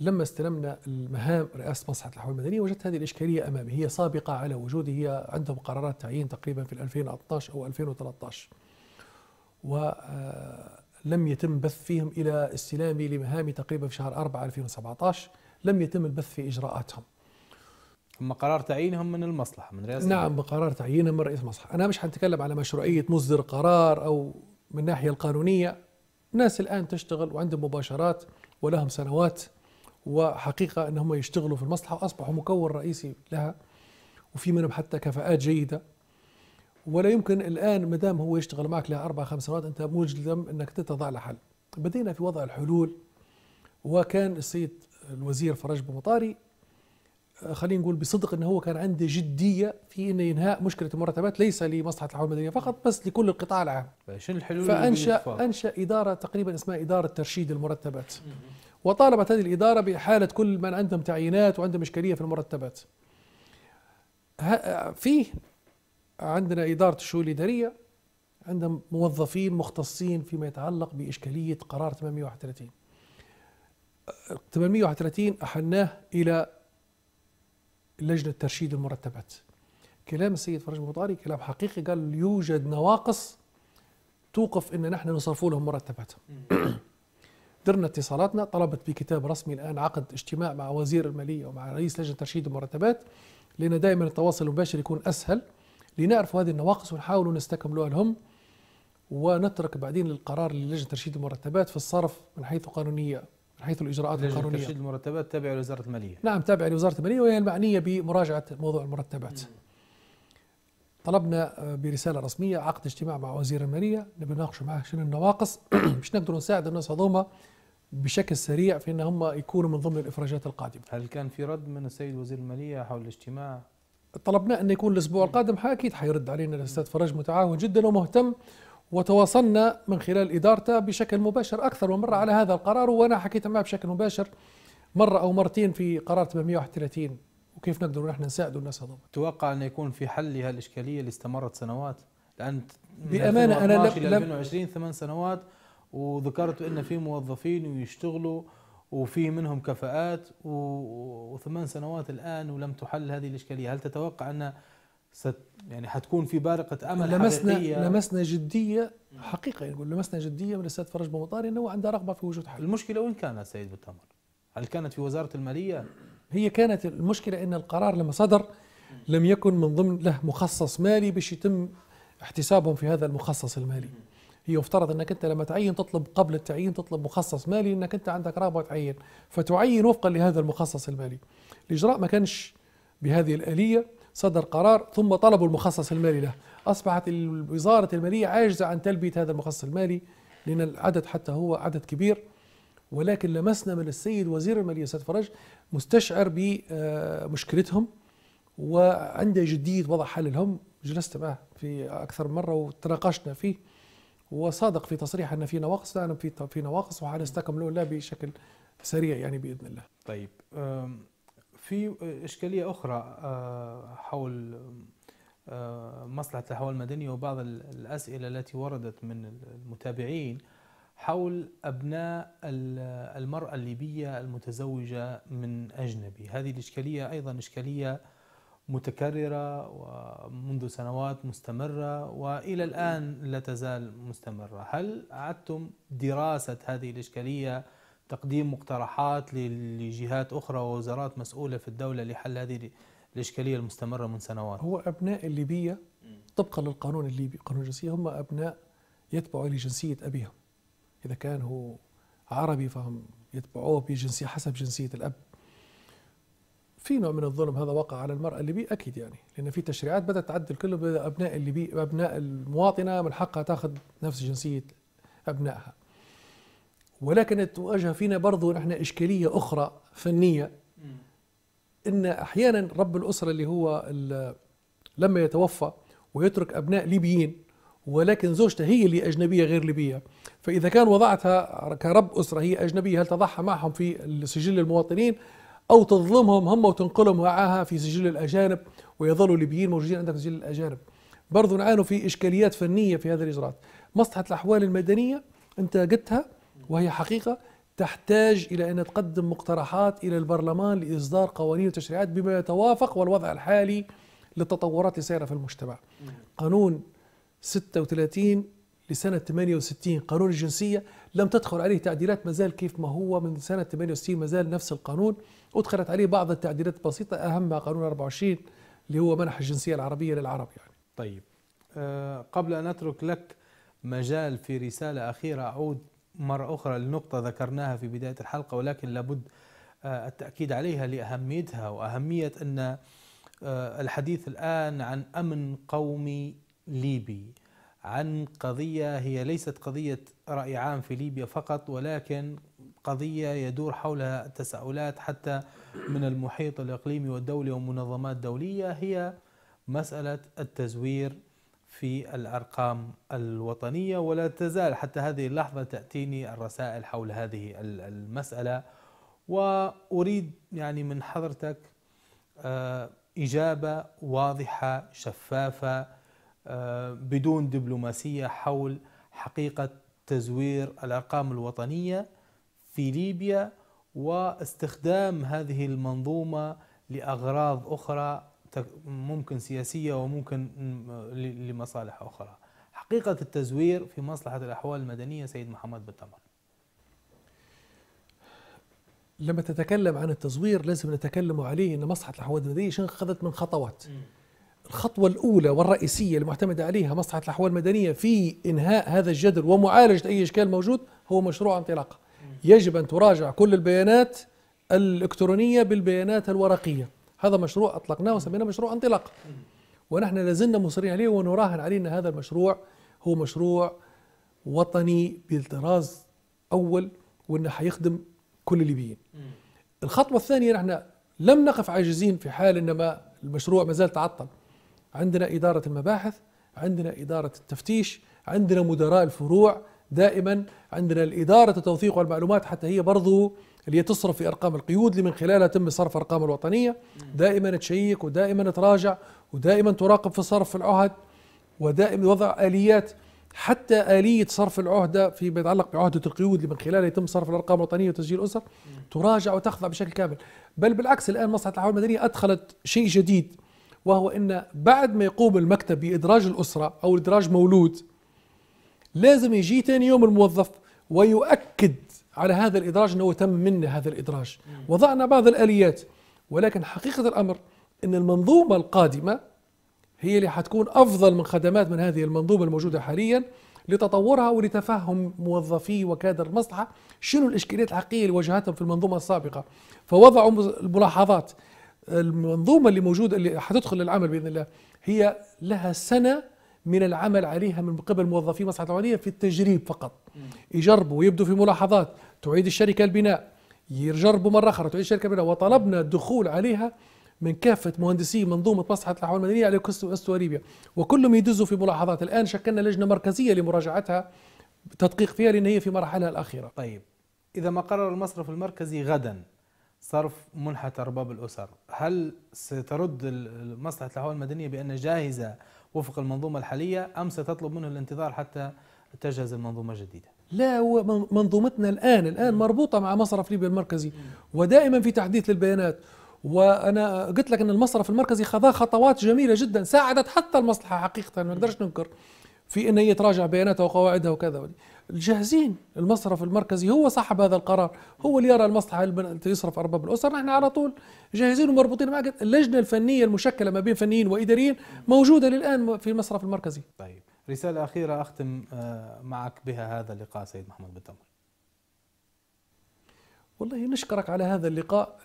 لما استلمنا المهام رئاسه مصلحه الاحوال المدنيه وجدت هذه الاشكاليه امامي هي سابقه على وجودي هي عندهم قرارات تعيين تقريبا في 2012 او 2013 و آه، لم يتم بث فيهم إلى استلامي لمهامي تقريبا في شهر 4 2017 لم يتم البث في إجراءاتهم هم قرار تعيينهم من المصلحة من رئاسة نعم بقرار تعيينهم من رئيس المصلحة أنا مش هنتكلم على مشروعية مصدر قرار أو من الناحية القانونية الناس الآن تشتغل وعندهم مباشرات ولهم سنوات وحقيقة أنهم يشتغلوا في المصلحة وأصبحوا مكون رئيسي لها وفي منهم حتى كفاءات جيدة ولا يمكن الان ما دام هو يشتغل معك لاربع خمس سنوات انت مجزم انك تتضع له حل. بدينا في وضع الحلول وكان السيد الوزير فرج بمطاري مطاري آه، خلينا نقول بصدق انه هو كان عنده جديه في انه ينهاء مشكله المرتبات ليس لمصلحه الحوالي المدنيه فقط بس لكل القطاع العام. طيب، شنو الحلول فانشا انشا اداره تقريبا اسمها اداره ترشيد المرتبات. وطالبت هذه الاداره باحاله كل من عندهم تعيينات وعندهم اشكاليه في المرتبات. آه، فيه عندنا إدارة الشؤون الإدارية عندنا موظفين مختصين فيما يتعلق بإشكالية قرار 831 831 أحناه إلى لجنة ترشيد المرتبات كلام السيد فرج مطاري كلام حقيقي قال يوجد نواقص توقف ان نحن نصرفوا لهم مرتباتهم درنا اتصالاتنا طلبت بكتاب رسمي الان عقد اجتماع مع وزير الماليه ومع رئيس لجنه ترشيد المرتبات لان دائما التواصل المباشر يكون اسهل لنعرفوا هذه النواقص ونحاولوا نستكملوها لهم ونترك بعدين القرار للجنه ترشيد المرتبات في الصرف من حيث قانونيه من حيث الاجراءات لجنة القانونيه ترشيد المرتبات تابعه لوزاره الماليه نعم تابعه لوزاره الماليه وهي المعنيه بمراجعه موضوع المرتبات طلبنا آه، برساله رسميه عقد اجتماع مع وزير الماليه نبي نناقش معه شنو النواقص باش نقدروا نساعد الناس هذوما بشكل سريع في ان هم يكونوا من ضمن الافراجات القادمه. هل كان في رد من السيد وزير الماليه حول الاجتماع طلبنا أن يكون الأسبوع القادم أكيد حيرد علينا الأستاذ فرج متعاون جدا ومهتم وتواصلنا من خلال إدارته بشكل مباشر أكثر من مرة على هذا القرار وأنا حكيت معه بشكل مباشر مرة أو مرتين في قرار 831 وكيف نقدر نحن نساعد الناس هذول توقع أن يكون في حل لهذه الإشكالية اللي استمرت سنوات لأن بأمانة أنا لم 2020 ثمان سنوات وذكرت أن في موظفين ويشتغلوا وفي منهم كفاءات وثمان سنوات الان ولم تحل هذه الاشكاليه، هل تتوقع ان ست يعني حتكون في بارقه امل لمسنا حقيقية لمسنا جديه حقيقه يقول لمسنا جديه من الاستاذ فرج بمطاري انه عنده رغبه في وجود حل. المشكله وين كانت سيد بالتمر؟ هل كانت في وزاره الماليه؟ هي كانت المشكله ان القرار لما صدر لم يكن من ضمن له مخصص مالي باش يتم احتسابهم في هذا المخصص المالي. هي يفترض انك انت لما تعين تطلب قبل التعيين تطلب مخصص مالي انك انت عندك رغبه تعين فتعين وفقا لهذا المخصص المالي الاجراء ما كانش بهذه الاليه صدر قرار ثم طلبوا المخصص المالي له اصبحت وزاره الماليه عاجزه عن تلبيه هذا المخصص المالي لان العدد حتى هو عدد كبير ولكن لمسنا من السيد وزير الماليه سيد فرج مستشعر بمشكلتهم وعنده جديه وضع حل لهم جلست معه في اكثر من مره وتناقشنا فيه وصادق في تصريح ان في نواقص لا في في نواقص لا بشكل سريع يعني باذن الله. طيب في اشكاليه اخرى آه، حول آه، مصلحه الاحوال المدني وبعض الاسئله التي وردت من المتابعين حول ابناء المراه الليبيه المتزوجه من اجنبي، هذه الاشكاليه ايضا اشكاليه متكررة ومنذ سنوات مستمرة وإلى الآن لا تزال مستمرة هل أعدتم دراسة هذه الإشكالية تقديم مقترحات لجهات أخرى ووزارات مسؤولة في الدولة لحل هذه الإشكالية المستمرة من سنوات هو أبناء الليبية طبقا للقانون الليبي قانون الجنسية هم أبناء يتبعوا لجنسية أبيهم إذا كان هو عربي فهم يتبعوه بجنسية حسب جنسية الأب في نوع من الظلم هذا وقع على المرأة الليبية أكيد يعني لأن في تشريعات بدأت تعدل كله بأبناء أبناء الليبي أبناء المواطنة من حقها تأخذ نفس جنسية أبنائها ولكن تواجه فينا برضو نحن إشكالية أخرى فنية إن أحيانا رب الأسرة اللي هو لما يتوفى ويترك أبناء ليبيين ولكن زوجته هي اللي أجنبية غير ليبية فإذا كان وضعتها كرب أسرة هي أجنبية هل تضعها معهم في سجل المواطنين أو تظلمهم هم وتنقلهم معها في سجل الأجانب ويظلوا الليبيين موجودين عندك في سجل الأجانب برضو نعانوا في إشكاليات فنية في هذه الإجراءات مصلحة الأحوال المدنية أنت قدتها وهي حقيقة تحتاج إلى أن تقدم مقترحات إلى البرلمان لإصدار قوانين وتشريعات بما يتوافق والوضع الحالي للتطورات اللي سايرة في المجتمع قانون 36 لسنة 68 قانون الجنسية لم تدخل عليه تعديلات مازال كيف ما هو من سنة 68 مازال نفس القانون أدخلت عليه بعض التعديلات البسيطة أهمها قانون 24 اللي هو منح الجنسية العربية للعرب يعني طيب أه قبل أن أترك لك مجال في رسالة أخيرة أعود مرة أخرى لنقطة ذكرناها في بداية الحلقة ولكن لابد آه، التأكيد عليها لأهميتها وأهمية أن آه، الحديث الآن عن أمن قومي ليبي عن قضية هي ليست قضية رأي عام في ليبيا فقط ولكن قضية يدور حولها تساؤلات حتى من المحيط الإقليمي والدولي ومنظمات دولية هي مسألة التزوير في الأرقام الوطنية ولا تزال حتى هذه اللحظة تأتيني الرسائل حول هذه المسألة وأريد يعني من حضرتك آه، إجابة واضحة شفافة آه، بدون دبلوماسية حول حقيقة تزوير الأرقام الوطنية في ليبيا واستخدام هذه المنظومة لأغراض أخرى ممكن سياسية وممكن لمصالح أخرى حقيقة التزوير في مصلحة الأحوال المدنية سيد محمد بالتمر لما تتكلم عن التزوير لازم نتكلم عليه أن مصلحة الأحوال المدنية شنو أخذت من خطوات الخطوة الأولى والرئيسية المعتمدة عليها مصلحة الأحوال المدنية في إنهاء هذا الجدل ومعالجة أي إشكال موجود هو مشروع انطلاقة يجب أن تراجع كل البيانات الإلكترونية بالبيانات الورقية هذا مشروع أطلقناه وسميناه مشروع انطلاق ونحن لازلنا مصرين عليه ونراهن عليه أن هذا المشروع هو مشروع وطني بالطراز أول وأنه حيخدم كل الليبيين الخطوة الثانية نحن لم نقف عاجزين في حال إنما المشروع ما زال تعطل عندنا إدارة المباحث عندنا إدارة التفتيش عندنا مدراء الفروع دائما عندنا الإدارة التوثيق والمعلومات حتى هي برضو اللي هي تصرف في أرقام القيود اللي من خلالها تم صرف أرقام الوطنية دائما تشيك ودائما تراجع ودائما تراقب في صرف العهد ودائما وضع آليات حتى آلية صرف العهدة فيما يتعلق بعهدة القيود اللي من خلالها يتم صرف الأرقام الوطنية وتسجيل الأسر تراجع وتخضع بشكل كامل بل بالعكس الآن مصلحة الأحوال المدنية أدخلت شيء جديد وهو أن بعد ما يقوم المكتب بإدراج الأسرة أو إدراج مولود لازم يجي ثاني يوم الموظف ويؤكد على هذا الإدراج أنه تم منه هذا الإدراج وضعنا بعض الآليات ولكن حقيقة الأمر أن المنظومة القادمة هي اللي حتكون أفضل من خدمات من هذه المنظومة الموجودة حاليا لتطورها ولتفهم موظفي وكادر المصلحة شنو الإشكاليات الحقيقية اللي واجهتهم في المنظومة السابقة فوضعوا الملاحظات المنظومة اللي موجودة اللي حتدخل للعمل بإذن الله هي لها سنة من العمل عليها من قبل موظفي مصلحة العملية في التجريب فقط يجربوا ويبدوا في ملاحظات تعيد الشركة البناء يجربوا مرة أخرى تعيد الشركة البناء وطلبنا الدخول عليها من كافة مهندسي منظومة مصلحة الأحوال المدنية على أستو ليبيا وكلهم يدزوا في ملاحظات الآن شكلنا لجنة مركزية لمراجعتها تدقيق فيها لأن هي في مرحلها الأخيرة طيب إذا ما قرر المصرف المركزي غدا صرف منحة أرباب الأسر هل سترد مصلحة الأحوال المدنية بأن جاهزة وفق المنظومة الحالية أم ستطلب منه الانتظار حتى تجهز المنظومة الجديدة لا هو منظومتنا الآن الآن مربوطة مع مصرف ليبيا المركزي ودائما في تحديث للبيانات وانا قلت لك ان المصرف المركزي خذا خطوات جميله جدا ساعدت حتى المصلحه حقيقه ما نقدرش ننكر في ان هي تراجع بياناتها وقواعدها وكذا ولي. الجاهزين المصرف المركزي هو صاحب هذا القرار هو اللي يرى المصلحة التي يصرف أرباب الأسر نحن على طول جاهزين ومربوطين معك اللجنة الفنية المشكلة ما بين فنيين وإداريين موجودة للآن في المصرف المركزي طيب رسالة أخيرة أختم آه، معك بها هذا اللقاء سيد محمد بن والله نشكرك على هذا اللقاء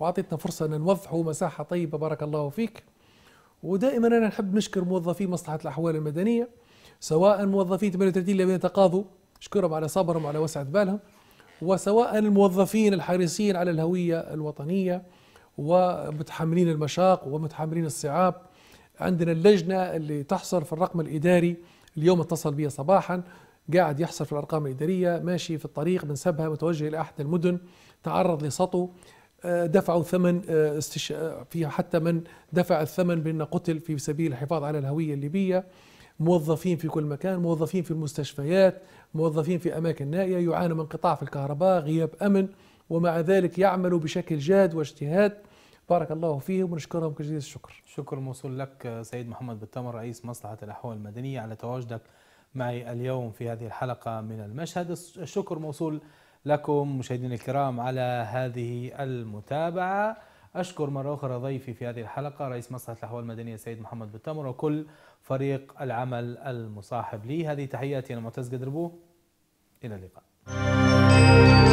وأعطيتنا فرصة أن نوضحه مساحة طيبة بارك الله فيك ودائما أنا نحب نشكر موظفي مصلحة الأحوال المدنية سواء موظفين 38 الذين تقاضوا اشكرهم على صبرهم وعلى وسعة بالهم وسواء الموظفين الحريصين على الهوية الوطنية ومتحملين المشاق ومتحملين الصعاب عندنا اللجنة اللي تحصر في الرقم الإداري اليوم اتصل بي صباحا قاعد يحصر في الأرقام الإدارية ماشي في الطريق من سبها متوجه إلى أحد المدن تعرض لسطو آه، دفعوا ثمن آه، استش... آه، في حتى من دفع الثمن بأنه قتل في سبيل الحفاظ على الهوية الليبية موظفين في كل مكان موظفين في المستشفيات موظفين في أماكن نائية يعانوا من انقطاع في الكهرباء غياب أمن ومع ذلك يعملوا بشكل جاد واجتهاد بارك الله فيهم ونشكرهم كجزيل الشكر شكر موصول لك سيد محمد بالتمر رئيس مصلحة الأحوال المدنية على تواجدك معي اليوم في هذه الحلقة من المشهد الشكر موصول لكم مشاهدينا الكرام على هذه المتابعة أشكر مرة أخرى ضيفي في هذه الحلقة رئيس مصلحة الأحوال المدنية سيد محمد بالتمر وكل فريق العمل المصاحب لي هذه تحياتي أنا معتز قدربو إلى اللقاء